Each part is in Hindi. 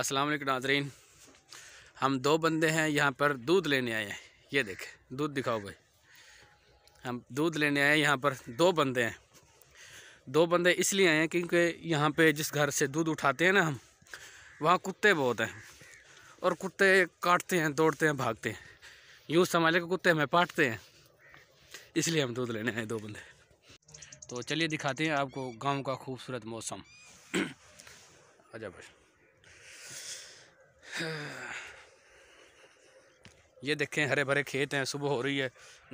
अस्सलाम वालेकुम नाजरीन हम दो बंदे हैं यहाँ पर दूध लेने आए हैं ये देखें दूध दिखाओ भाई हम दूध लेने आए हैं यहाँ पर दो बंदे हैं दो बंदे इसलिए आए हैं क्योंकि यहाँ पे जिस घर से दूध उठाते हैं ना हम वहाँ कुत्ते बहुत हैं और कुत्ते काटते हैं दौड़ते हैं भागते हैं यूँ संभाले के कुत्ते हमें पाटते हैं इसलिए हम दूध लेने आए दो बंदे तो चलिए दिखाते हैं आपको गाँव का खूबसूरत मौसम अजय भाई ये देखें हरे भरे खेत हैं सुबह हो रही है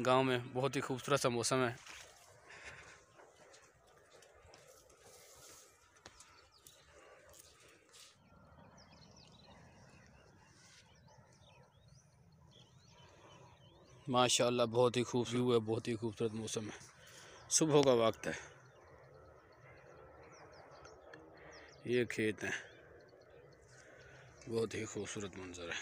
गांव में बहुत ही खूबसूरत सा मौसम है माशाल्लाह बहुत ही खूबसूरत है बहुत ही खूबसूरत मौसम है सुबह का वक्त है ये खेत हैं बहुत ही खूबसूरत मंज़र है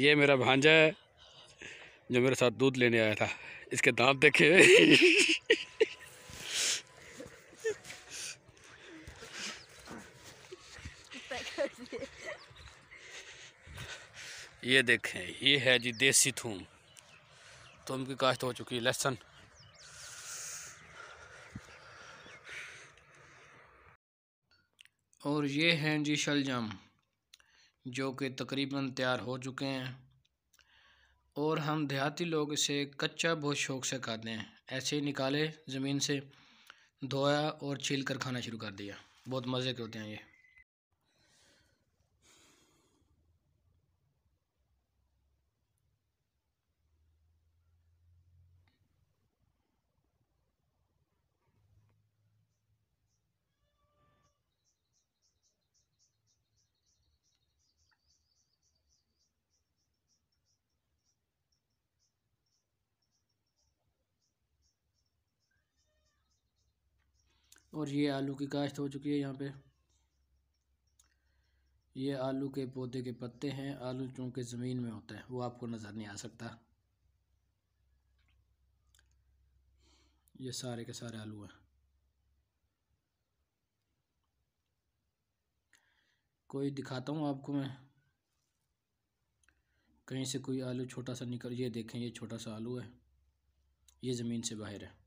ये मेरा भांजा है जो मेरे साथ दूध लेने आया था इसके दांत देखे ये देखें ये है जी देसी थूम थूम तो की काश्त हो चुकी है लहसुन और ये हैं जी शलजम जो कि तकरीबन तैयार हो चुके हैं और हम देहाती लोग इसे कच्चा बहुत शौक़ से खाते हैं ऐसे ही निकाले ज़मीन से धोया और छील कर खाना शुरू कर दिया बहुत मज़े के होते हैं ये और ये आलू की काश्त हो चुकी है यहाँ पे ये आलू के पौधे के पत्ते हैं आलू चूँकि ज़मीन में होता है वो आपको नज़र नहीं आ सकता ये सारे के सारे आलू हैं कोई दिखाता हूँ आपको मैं कहीं से कोई आलू छोटा सा निकल ये देखें ये छोटा सा आलू है ये ज़मीन से बाहर है